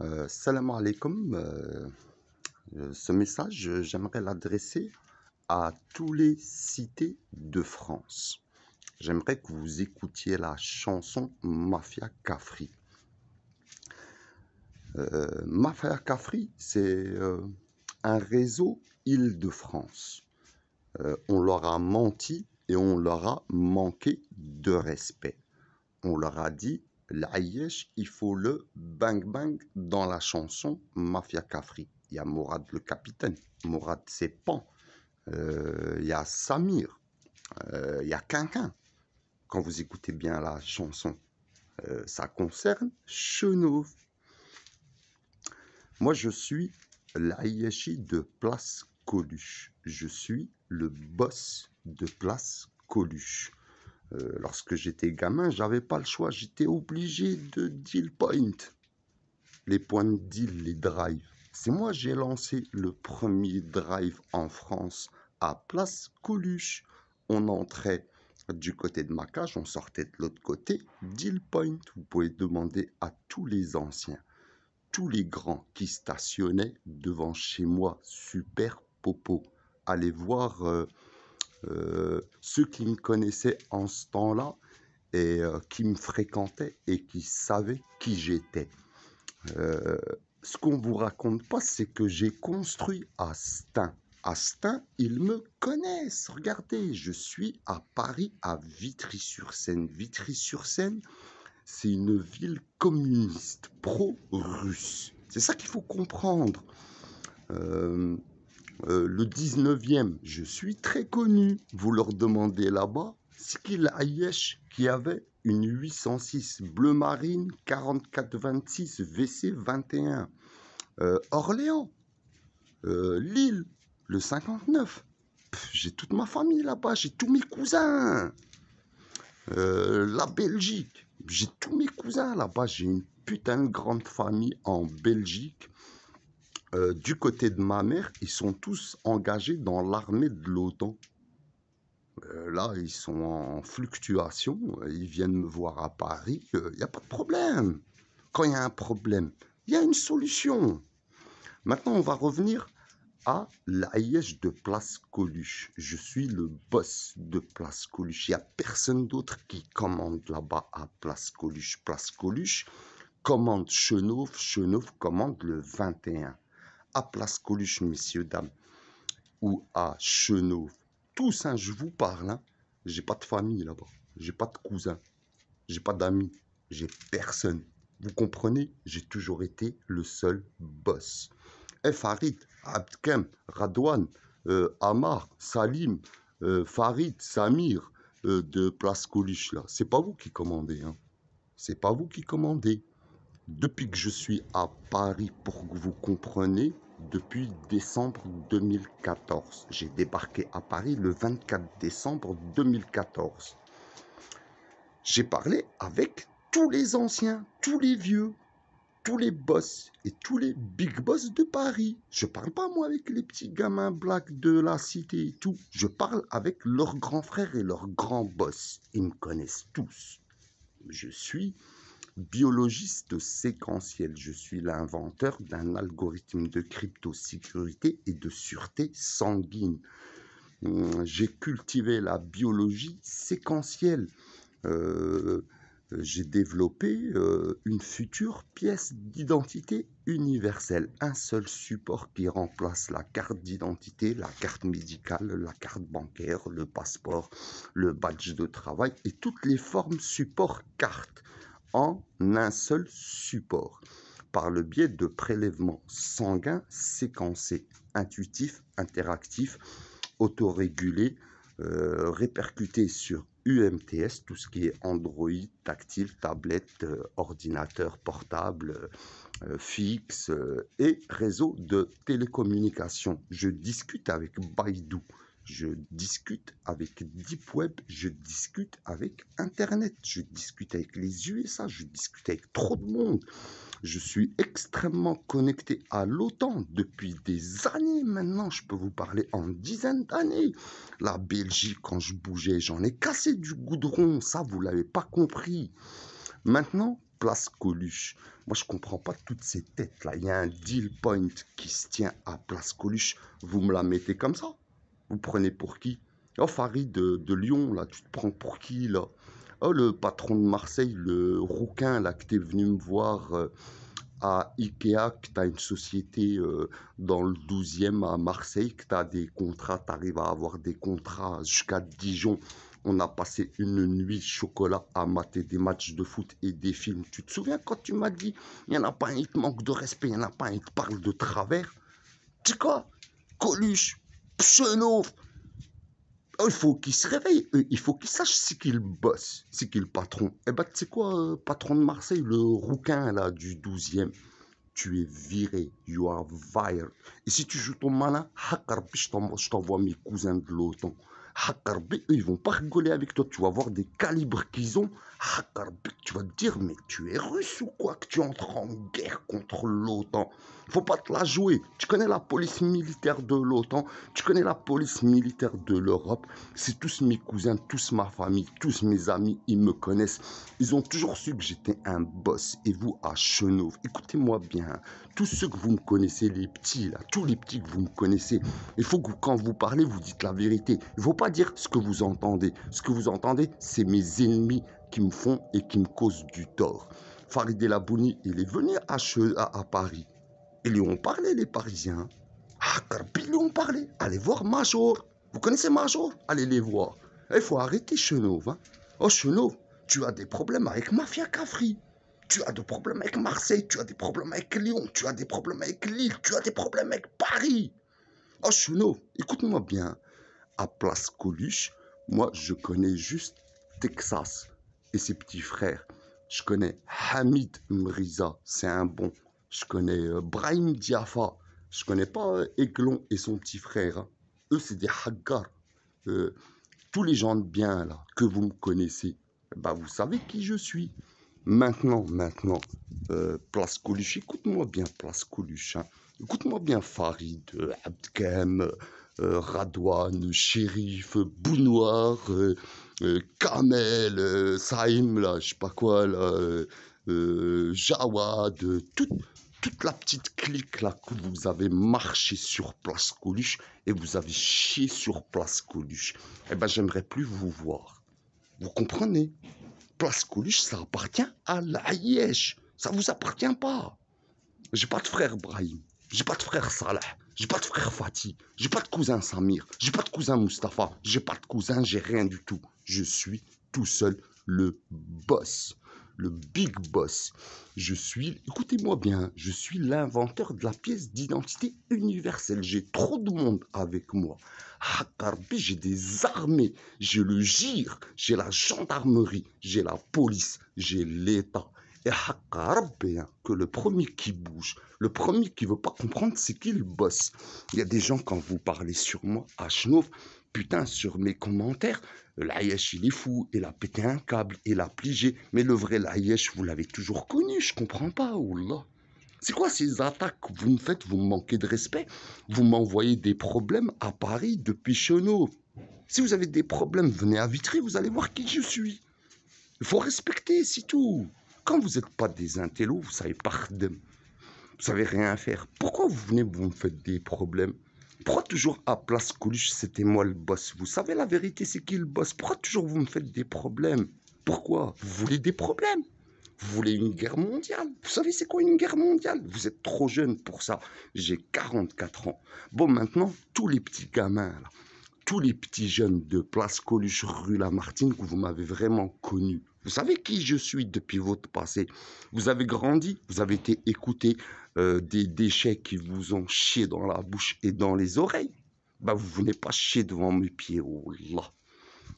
Euh, salam alaikum. Euh, euh, ce message, j'aimerais l'adresser à tous les cités de France. J'aimerais que vous écoutiez la chanson Mafia Kafri. Mafia Cafri, c'est un réseau Île-de-France. on leur a menti et on leur a manqué de respect. On leur a dit l'Aïesh, il faut le bang bang dans la chanson Mafia Kafri. Il y a Mourad le capitaine, Mourad c'est Pan, euh, il y a Samir, euh, il y a Quinquin. Quand vous écoutez bien la chanson, euh, ça concerne Chenov. Moi je suis l'Aïeshi de Place Coluche. Je suis le boss de Place Coluche. Euh, lorsque j'étais gamin, j'avais pas le choix, j'étais obligé de deal point. Les points de deal, les drives. C'est moi j'ai lancé le premier drive en France à Place Coluche. On entrait du côté de ma cage, on sortait de l'autre côté, deal point. Vous pouvez demander à tous les anciens, tous les grands qui stationnaient devant chez moi, super popo. Allez voir euh, euh, ceux qui me connaissaient en ce temps-là et euh, qui me fréquentaient et qui savaient qui j'étais. Euh, ce qu'on ne vous raconte pas, c'est que j'ai construit À Astin, ils me connaissent. Regardez, je suis à Paris, à Vitry-sur-Seine. Vitry-sur-Seine, c'est une ville communiste, pro-russe. C'est ça qu'il faut comprendre. Euh, euh, le 19e, je suis très connu. Vous leur demandez là-bas, qu'il Ayesh qui avait une 806 bleu marine 4426 VC 21. Orléans, euh, Lille, le 59. J'ai toute ma famille là-bas, j'ai tous mes cousins. Euh, la Belgique, j'ai tous mes cousins là-bas, j'ai une putain de grande famille en Belgique. Euh, du côté de ma mère, ils sont tous engagés dans l'armée de l'OTAN. Euh, là, ils sont en fluctuation, ils viennent me voir à Paris, il euh, n'y a pas de problème. Quand il y a un problème, il y a une solution. Maintenant, on va revenir à l'Aïesh de Place Coluche. Je suis le boss de Place Coluche. Il n'y a personne d'autre qui commande là-bas à Place Coluche. Place Coluche commande Chenouf, Chenouf commande le 21. Place Coluche, messieurs, dames, ou à Tout ça, je vous parle, hein. j'ai pas de famille là-bas, j'ai pas de cousins, j'ai pas d'amis, j'ai personne. Vous comprenez J'ai toujours été le seul boss. Et eh, Farid, Abdkem, Radouane, euh, Amar, Salim, euh, Farid, Samir euh, de Place Coluche, là, c'est pas vous qui commandez, hein. C'est pas vous qui commandez. Depuis que je suis à Paris, pour que vous compreniez, depuis décembre 2014. J'ai débarqué à Paris le 24 décembre 2014. J'ai parlé avec tous les anciens, tous les vieux, tous les boss et tous les big boss de Paris. Je parle pas moi avec les petits gamins blacks de la cité et tout. Je parle avec leurs grands frères et leurs grands boss. Ils me connaissent tous. Je suis biologiste séquentiel. Je suis l'inventeur d'un algorithme de cryptosécurité et de sûreté sanguine. Hum, j'ai cultivé la biologie séquentielle. Euh, j'ai développé euh, une future pièce d'identité universelle, un seul support qui remplace la carte d'identité, la carte médicale, la carte bancaire, le passeport, le badge de travail et toutes les formes support carte en un seul support par le biais de prélèvements sanguins séquencés, intuitifs, interactifs, autorégulés, euh, répercutés sur UMTS, tout ce qui est Android, tactile, tablette, euh, ordinateur portable, euh, fixe et réseau de télécommunications. Je discute avec Baidu je discute avec Deep Web, je discute avec Internet, je discute avec les USA, je discute avec trop de monde. Je suis extrêmement connecté à l'OTAN depuis des années maintenant. Je peux vous parler en dizaines d'années. La Belgique, quand je bougeais, j'en ai cassé du goudron. Ça, vous l'avez pas compris. Maintenant, place Coluche. Moi, je ne comprends pas toutes ces têtes-là. Il y a un deal point qui se tient à place Coluche. Vous me la mettez comme ça vous prenez pour qui Oh, Farid euh, de, Lyon, là, tu te prends pour qui, là Oh, le patron de Marseille, le rouquin, là, que t'es venu me voir euh, à Ikea, que t'as une société euh, dans le 12e à Marseille, que t'as des contrats, t'arrives à avoir des contrats jusqu'à Dijon. On a passé une nuit chocolat à mater des matchs de foot et des films. Tu te souviens quand tu m'as dit, il n'y en a pas un, il te manque de respect, il n'y en a pas un, il te parle de travers Tu sais quoi Coluche, pseudo. Oh, il faut qu'il se réveille, euh, il faut qu'il sache ce qu'il bosse, c'est qu'il patron. Eh ben, tu sais quoi, euh, patron de Marseille, le rouquin là du 12e, tu es viré, you are fired. Et si tu joues ton malin, je t'envoie mes cousins de l'OTAN. Hakarbi, ils vont pas rigoler avec toi. Tu vas voir des calibres qu'ils ont. Hakarbi, tu vas te dire, mais tu es russe ou quoi que tu entres en guerre contre l'OTAN Faut pas te la jouer. Tu connais la police militaire de l'OTAN, tu connais la police militaire de l'Europe. C'est tous mes cousins, tous ma famille, tous mes amis, ils me connaissent. Ils ont toujours su que j'étais un boss. Et vous, à Chenov, écoutez-moi bien. Hein tous ceux que vous me connaissez, les petits, là, tous les petits que vous me connaissez, il faut que quand vous parlez, vous dites la vérité. Il ne faut pas dire ce que vous entendez. Ce que vous entendez, c'est mes ennemis qui me font et qui me causent du tort. Farid El Abouni, il est venu à, Paris. Ils lui ont parlé, les Parisiens. Ah, Carpi, ils lui ont parlé. Allez voir Major. Vous connaissez Major Allez les voir. Il faut arrêter Chenov. Hein. Oh, Chenov, tu as des problèmes avec Mafia Cafri. Tu as des problèmes avec Marseille, tu as des problèmes avec Lyon, tu as des problèmes avec Lille, tu as des problèmes avec Paris. Oh, Chouno, écoute-moi bien. À Place Coluche, moi, je connais juste Texas et ses petits frères. Je connais Hamid Mriza, c'est un bon. Je connais euh, Brahim Diafa. Je connais pas euh, Eglon et son petit frère. Hein. Eux, c'est des haggars. Euh, tous les gens de bien là, que vous me connaissez, bah, vous savez qui je suis. Maintenant, maintenant, euh, Place Coluche, écoute-moi bien Place Coluche, hein. écoute-moi bien Farid, euh, Abdkem, euh, Radouane, Shérif, Bounoir, Kamel, Saïm, là, je sais pas quoi, là, Jawad, toute la petite clique là que vous avez marché sur Place Coluche et vous avez chié sur Place Coluche. Eh ben, j'aimerais plus vous voir. Vous comprenez Place Coluche, ça appartient à l'Aïesh. Ça vous appartient pas. J'ai pas de frère Brahim. J'ai pas de frère Salah. J'ai pas de frère Fatih. J'ai pas de cousin Samir. J'ai pas de cousin Mustapha. J'ai pas de cousin, j'ai rien du tout. Je suis tout seul le boss le big boss. Je suis, écoutez-moi bien, je suis l'inventeur de la pièce d'identité universelle. J'ai trop de monde avec moi. Ah, j'ai des armées, j'ai le gire, j'ai la gendarmerie, j'ai la police, j'ai l'État. Et ah, que le premier qui bouge, le premier qui veut pas comprendre, c'est qu'il bosse. Il y a des gens, quand vous parlez sur moi, Hachnov, putain sur mes commentaires. l'aïeche, il est fou, il a pété un câble, il a pligé. Mais le vrai l'aïeche, vous l'avez toujours connu, je comprends pas, C'est quoi ces attaques que vous me faites Vous me manquez de respect Vous m'envoyez des problèmes à Paris depuis Chenot. Si vous avez des problèmes, venez à Vitry, vous allez voir qui je suis. Il faut respecter, c'est tout. Quand vous n'êtes pas des intellos, vous savez pas Vous savez rien faire. Pourquoi vous venez, vous me faites des problèmes pourquoi toujours à place Coluche, c'était moi le boss Vous savez la vérité, c'est qui le boss Pourquoi toujours vous me faites des problèmes Pourquoi Vous voulez des problèmes vous voulez une guerre mondiale Vous savez c'est quoi une guerre mondiale Vous êtes trop jeune pour ça. J'ai 44 ans. Bon, maintenant, tous les petits gamins, tous les petits jeunes de Place Coluche, rue Lamartine, que vous m'avez vraiment connu, vous savez qui je suis depuis votre passé. Vous avez grandi, vous avez été écouté euh, des déchets qui vous ont chié dans la bouche et dans les oreilles. Vous bah, vous venez pas chier devant mes pieds, oh là.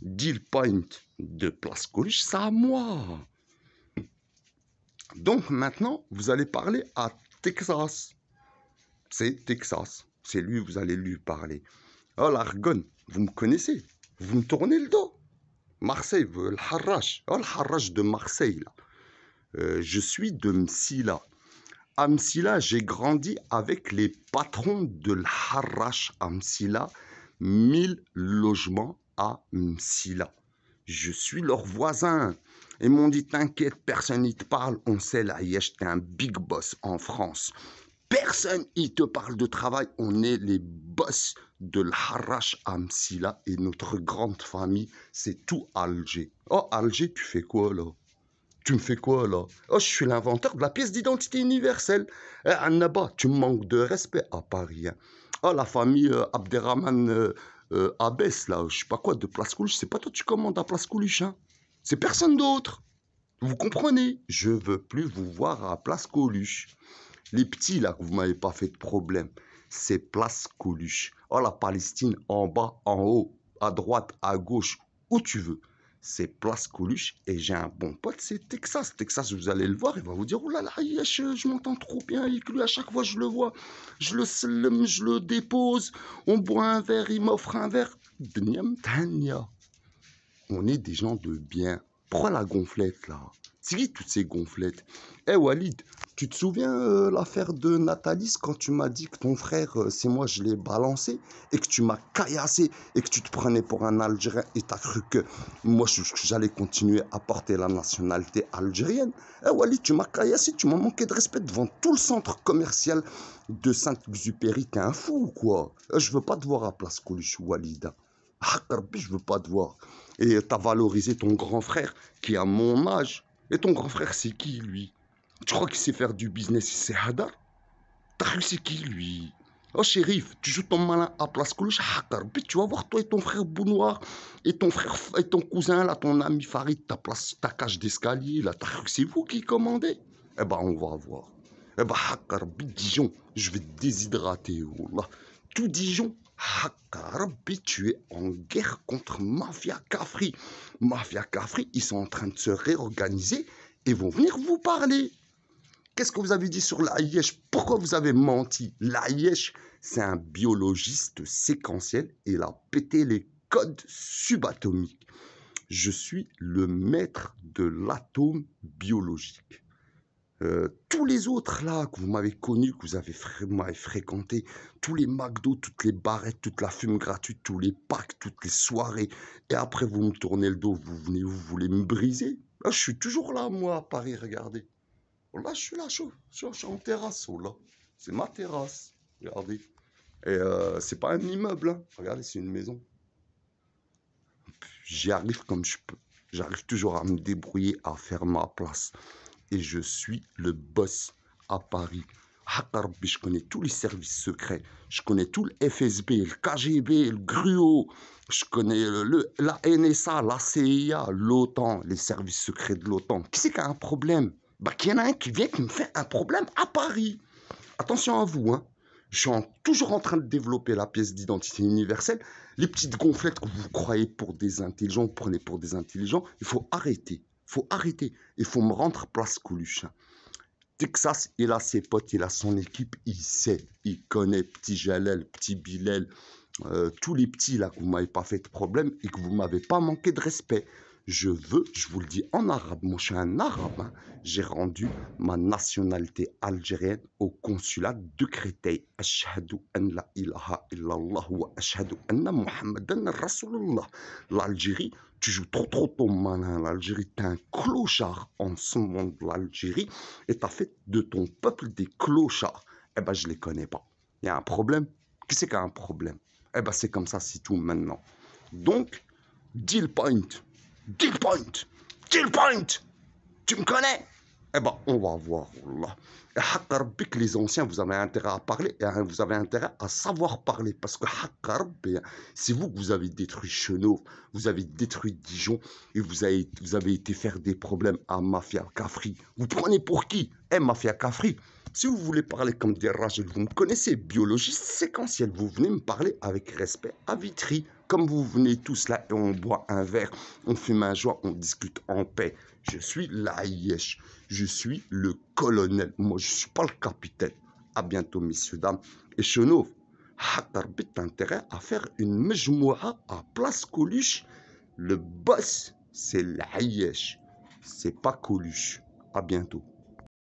Deal point de Place college, c'est à moi. Donc maintenant, vous allez parler à Texas. C'est Texas. C'est lui, vous allez lui parler. Oh, l'argonne, vous me connaissez. Vous me tournez le dos. Marseille, le Harrach, oh, le Harrach de Marseille. Euh, je suis de Msila. À Msila, j'ai grandi avec les patrons de l'Harrach à Msila, 1000 logements à Msila. Je suis leur voisin. Ils m'ont dit T'inquiète, personne ne te parle. On sait, là, t'es un big boss en France. Personne n'y te parle de travail. On est les boss de l'Harash Amsila et notre grande famille, c'est tout Alger. Oh, Alger, tu fais quoi là tu me fais quoi là Oh, je suis l'inventeur de la pièce d'identité universelle. Eh, Annaba, tu me manques de respect à Paris. Hein. Oh, la famille euh, Abderrahman euh, euh là, je sais pas quoi, de Place Coluche, c'est pas toi tu commandes à Place Coluche, Hein. C'est personne d'autre. Vous comprenez Je veux plus vous voir à Place Coluche. Les petits, là, que vous m'avez pas fait de problème c'est place Coluche. Oh, la Palestine, en bas, en haut, à droite, à gauche, où tu veux. C'est place Coluche et j'ai un bon pote, c'est Texas. Texas, vous allez le voir, il va vous dire Oh là là, je, m'entends trop bien avec lui, à chaque fois je le vois, je le je le dépose, on boit un verre, il m'offre un verre. On est des gens de bien. Prends la gonflette là toutes ces gonflettes. Eh Walid, tu te souviens euh, l'affaire de Nathalie quand tu m'as dit que ton frère, euh, c'est moi, je l'ai balancé et que tu m'as caillassé et que tu te prenais pour un Algérien et t'as cru que moi, j'allais continuer à porter la nationalité algérienne. Eh Walid, tu m'as caillassé, tu m'as manqué de respect devant tout le centre commercial de Saint-Exupéry. T'es un fou ou quoi eh, Je veux pas te voir à Place Coluche, Walid. Ah, je veux pas te voir. Et t'as valorisé ton grand frère qui a mon âge et ton grand frère, c'est qui lui Tu crois qu'il sait faire du business, c'est Hadar T'as c'est qui lui Oh shérif, tu joues ton malin à place couloche, tu vas voir toi et ton frère Bounoir et ton frère et ton cousin là, ton ami Farid, ta place, ta cage d'escalier là, t'as c'est vous qui commandez Eh ben on va voir. Eh ben Dijon, je vais déshydrater, oh là. Tout Dijon, Hakarabi, tu es en guerre contre Mafia Kafri. Mafia Kafri, ils sont en train de se réorganiser et vont venir vous parler. Qu'est-ce que vous avez dit sur l'Aïesh Pourquoi vous avez menti L'Aïesh, c'est un biologiste séquentiel et il a pété les codes subatomiques. Je suis le maître de l'atome biologique. Euh, tous les autres là que vous m'avez connu que vous avez et fréquenté, tous les McDo, toutes les barrettes, toute la fume gratuite, tous les packs, toutes les soirées, et après vous me tournez le dos, vous venez, vous voulez me briser. Là, je suis toujours là, moi, à Paris, regardez. Oh, là, je suis là, je, sur suis en terrasse, oh, là. C'est ma terrasse, regardez. Et euh, c'est pas un immeuble, hein. regardez, c'est une maison. J'y arrive comme je peux. J'arrive toujours à me débrouiller, à faire ma place et je suis le boss à Paris. je connais tous les services secrets, je connais tout le FSB, le KGB, le GRUO, je connais le, la NSA, la CIA, l'OTAN, les services secrets de l'OTAN. Qui c'est qui a un problème Bah, y en a un qui vient qui me fait un problème à Paris. Attention à vous, hein. Je suis toujours en train de développer la pièce d'identité universelle. Les petites gonflettes que vous croyez pour des intelligents, vous prenez pour des intelligents, il faut arrêter faut arrêter. Il faut me rendre place Coluche. Texas, il a ses potes, il a son équipe, il sait, il connaît Petit Jalel, Petit bilel euh, tous les petits là que vous m'avez pas fait de problème et que vous m'avez pas manqué de respect je veux, je vous le dis en arabe, moi je suis un arabe, hein, j'ai rendu ma nationalité algérienne au consulat de Créteil. Ashhadu an la ilaha wa ashhadu anna Muhammadan L'Algérie, tu joues trop trop ton malin, l'Algérie, t'es un clochard en ce monde, l'Algérie, et t'as fait de ton peuple des clochards. Eh ben je les connais pas. Il y a un problème. Qui c'est qui a un problème Eh ben c'est comme ça, c'est tout maintenant. Donc, deal point. Deal point Kill point Tu me connais Eh ben, on va voir, Allah. Et les anciens, vous avez intérêt à parler et hein, vous avez intérêt à savoir parler. Parce que Hakarabik, hein, c'est vous que vous avez détruit Cheneau, vous avez détruit Dijon et vous avez, vous avez été faire des problèmes à Mafia Kafri. Vous prenez pour qui Eh, Mafia Kafri si vous voulez parler comme des rages, vous me connaissez, biologiste séquentiel, vous venez me parler avec respect à Vitry comme vous venez tous là et on boit un verre, on fume un joint, on discute en paix. Je suis l'aïeche. je suis le colonel, moi je ne suis pas le capitaine. À bientôt, messieurs, dames. Et Chenov, Hatarbit a intérêt à faire une mejmoua à place Coluche. Le boss, c'est Ce c'est pas Coluche. À bientôt.